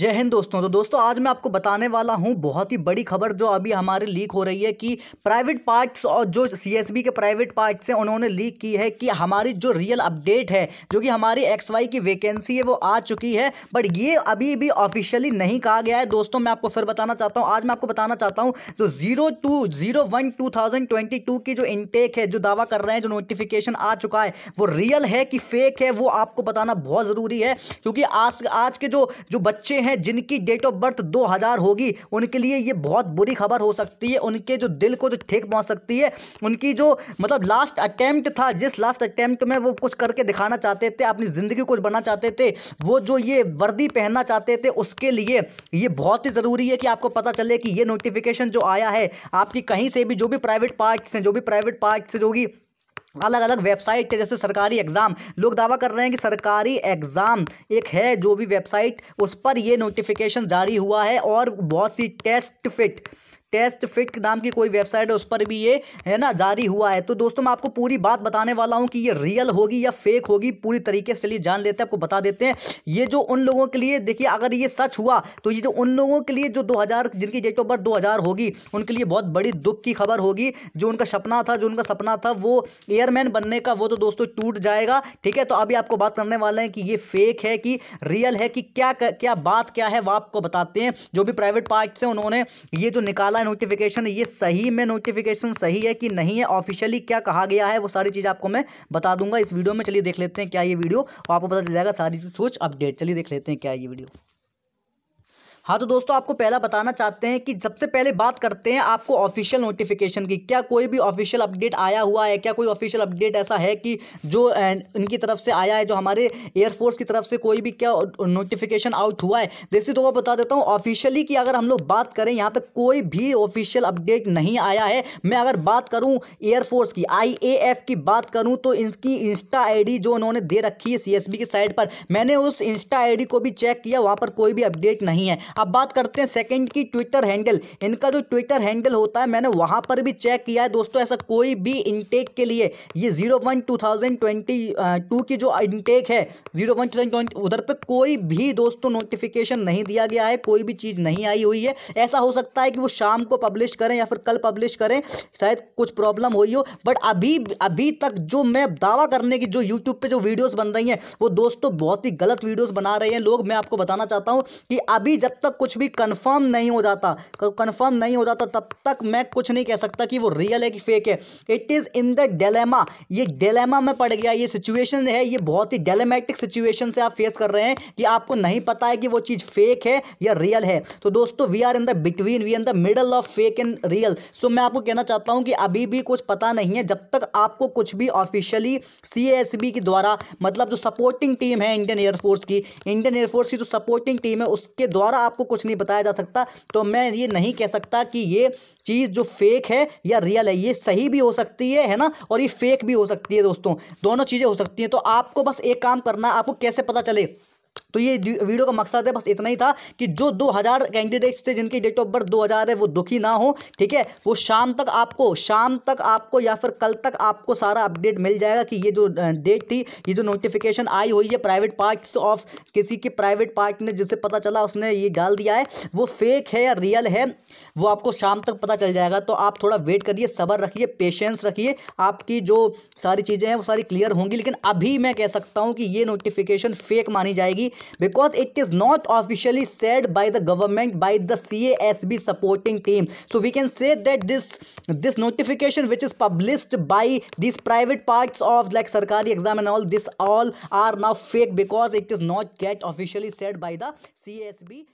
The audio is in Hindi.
जय हिंद दोस्तों तो दोस्तों आज मैं आपको बताने वाला हूं बहुत ही बड़ी खबर जो अभी हमारे लीक हो रही है कि प्राइवेट पार्ट्स और जो सीएसबी के प्राइवेट पार्ट्स हैं उन्होंने लीक की है कि हमारी जो रियल अपडेट है जो कि हमारी एक्स वाई की वैकेंसी है वो आ चुकी है बट ये अभी भी ऑफिशियली नहीं कहा गया है दोस्तों मैं आपको फिर बताना चाहता हूँ आज मैं आपको बताना चाहता हूँ जो zero two zero one two thousand twenty two की जो इनटेक है जो दावा कर रहे हैं जो नोटिफिकेशन आ चुका है वो रियल है कि फेक है वो आपको बताना बहुत ज़रूरी है क्योंकि आज आज के जो जो बच्चे हैं जिनकी डेट ऑफ बर्थ 2000 होगी उनके लिए ये बहुत बुरी खबर हो सकती है उनके जो दिल को जो ठेक पहुंच सकती है उनकी जो मतलब लास्ट अटैम्प्ट था जिस लास्ट अटैम्प्ट में वो कुछ करके दिखाना चाहते थे अपनी ज़िंदगी कुछ बनना चाहते थे वो जो ये वर्दी पहनना चाहते थे उसके लिए ये बहुत ही ज़रूरी है कि आपको पता चले कि ये नोटिफिकेशन जो आया है आपकी कहीं से भी जो भी प्राइवेट पार्ट हैं जो भी प्राइवेट पार्ट्स जो भी अलग अलग वेबसाइट के जैसे सरकारी एग्ज़ाम लोग दावा कर रहे हैं कि सरकारी एग्ज़ाम एक है जो भी वेबसाइट उस पर ये नोटिफिकेशन जारी हुआ है और बहुत सी टेस्ट फिट टेस्ट फिक नाम की कोई वेबसाइट है उस पर भी ये है ना जारी हुआ है तो दोस्तों मैं आपको पूरी बात बताने वाला हूँ कि ये रियल होगी या फेक होगी पूरी तरीके से चलिए जान लेते हैं आपको बता देते हैं ये जो उन लोगों के लिए देखिए अगर ये सच हुआ तो ये जो उन लोगों के लिए जो 2000 जिनकी डेट ऑफ बर्थ दो होगी उनके लिए बहुत बड़ी दुख की खबर होगी जो उनका सपना था जो उनका सपना था वो एयरमैन बनने का वो तो दोस्तों टूट जाएगा ठीक है तो अभी आपको बात करने वाले हैं कि ये फेक है कि रियल है कि क्या क्या बात क्या है वह आपको बताते हैं जो भी प्राइवेट पार्ट से उन्होंने ये जो निकाला है नोटिफिकेशन ये सही में नोटिफिकेशन सही है कि नहीं है ऑफिशियली क्या कहा गया है वो सारी चीज़ आपको मैं बता दूंगा इस वीडियो में चलिए देख लेते हैं क्या ये वीडियो आपको पता चल जाएगा सारी सोच अपडेट चलिए देख लेते हैं क्या ये वीडियो हाँ तो दोस्तों आपको पहला बताना चाहते हैं कि सबसे पहले बात करते हैं आपको ऑफिशियल नोटिफिकेशन की क्या कोई भी ऑफिशियल अपडेट आया हुआ है क्या कोई ऑफिशियल अपडेट ऐसा है कि जो इनकी तरफ से आया है जो हमारे एयरफोर्स की तरफ से कोई भी क्या नोटिफिकेशन आउट हुआ है जैसे तो मैं बता देता हूँ ऑफिशियली की अगर हम लोग बात करें यहाँ पर कोई भी ऑफिशियल अपडेट नहीं आया है मैं अगर बात करूँ एयरफोर्स की आई की बात करूँ तो इनकी इंस्टा आई जो उन्होंने दे रखी है सी की साइड पर मैंने उस इंस्टा आई को भी चेक किया वहाँ पर कोई भी अपडेट नहीं है अब बात करते हैं सेकेंड की ट्विटर हैंडल इनका जो ट्विटर हैंडल होता है मैंने वहाँ पर भी चेक किया है दोस्तों ऐसा कोई भी इनटेक के लिए ये zero one two thousand twenty two की जो इनटेक है जीरो वन टू थाउजेंड उधर पर कोई भी दोस्तों नोटिफिकेशन नहीं दिया गया है कोई भी चीज़ नहीं आई हुई है ऐसा हो सकता है कि वो शाम को पब्लिश करें या फिर कल पब्लिश करें शायद कुछ प्रॉब्लम हुई हो बट अभी अभी तक जो मैं दावा करने की जो यूट्यूब पर जो वीडियोज़ बन रही हैं वो दोस्तों बहुत ही गलत वीडियोज़ बना रहे हैं लोग मैं आपको बताना चाहता हूँ कि अभी जब तक कुछ भी कंफर्म नहीं हो जाता कंफर्म नहीं हो जाता तब तक मैं कुछ नहीं कह सकता कि वो रियल है कि फेक है it is in the dilemma ये डेलेमा में पड़ गया ये सिचुएशन है ये बहुत ही डेलेमेटिक सिचुएशन से आप फेस कर रहे हैं कि आपको नहीं पता है कि वो चीज़ फेक है या रियल है तो दोस्तों we are in the between we in the middle of fake and real so मैं आपको कहना चाहता हूँ कि अभी भी कुछ पता नहीं है जब तक आपको कुछ भी ऑफिशियली सी के द्वारा मतलब जो सपोर्टिंग टीम है इंडियन एयरफोर्स की इंडियन एयरफोर्स की जो सपोर्टिंग टीम है उसके द्वारा आप आपको कुछ नहीं बताया जा सकता तो मैं ये नहीं कह सकता कि ये चीज़ जो फेक है या रियल है ये सही भी हो सकती है है ना और ये फेक भी हो सकती है दोस्तों दोनों चीज़ें हो सकती हैं तो आपको बस एक काम करना आपको कैसे पता चले तो ये वीडियो का मकसद है बस इतना ही था कि जो 2000 कैंडिडेट्स थे जिनकी डेट ऑफ बर्थ 2000 है वो दुखी ना हो ठीक है वो शाम तक आपको शाम तक आपको या फिर कल तक आपको सारा अपडेट मिल जाएगा कि ये जो डेट थी ये जो नोटिफिकेशन आई हुई है प्राइवेट पार्ट्स ऑफ किसी के प्राइवेट पार्ट ने जिसे पता चला उसने ये डाल दिया है वो फेक है या रियल है वो आपको शाम तक पता चल जाएगा तो आप थोड़ा वेट करिए सबर रखिए पेशेंस रखिए आपकी जो सारी चीज़ें हैं वो सारी क्लियर होंगी लेकिन अभी मैं कह सकता हूँ कि ये नोटिफिकेशन फेक मानी जाएगी because it is not officially said by the government by the CASB supporting team so we can say that this this notification which is published by these private parts of like Sarkari exam and all this all are now fake because it is not yet officially said by the CASB